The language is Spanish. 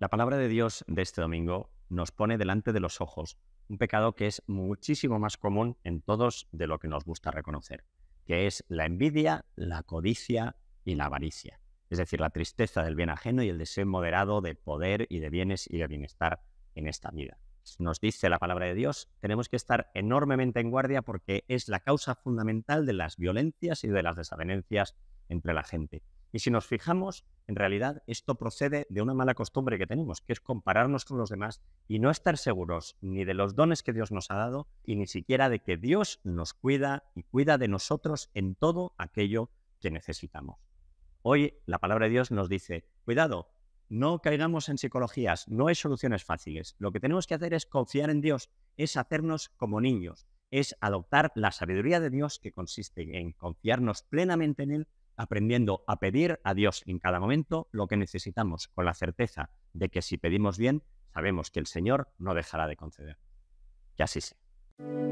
La palabra de Dios de este domingo nos pone delante de los ojos un pecado que es muchísimo más común en todos de lo que nos gusta reconocer, que es la envidia, la codicia y la avaricia, es decir, la tristeza del bien ajeno y el deseo moderado de poder y de bienes y de bienestar en esta vida nos dice la palabra de Dios, tenemos que estar enormemente en guardia porque es la causa fundamental de las violencias y de las desavenencias entre la gente. Y si nos fijamos, en realidad esto procede de una mala costumbre que tenemos, que es compararnos con los demás y no estar seguros ni de los dones que Dios nos ha dado y ni siquiera de que Dios nos cuida y cuida de nosotros en todo aquello que necesitamos. Hoy la palabra de Dios nos dice, cuidado, no caigamos en psicologías, no hay soluciones fáciles. Lo que tenemos que hacer es confiar en Dios, es hacernos como niños, es adoptar la sabiduría de Dios que consiste en confiarnos plenamente en Él, aprendiendo a pedir a Dios en cada momento lo que necesitamos, con la certeza de que si pedimos bien, sabemos que el Señor no dejará de conceder. Que así sea.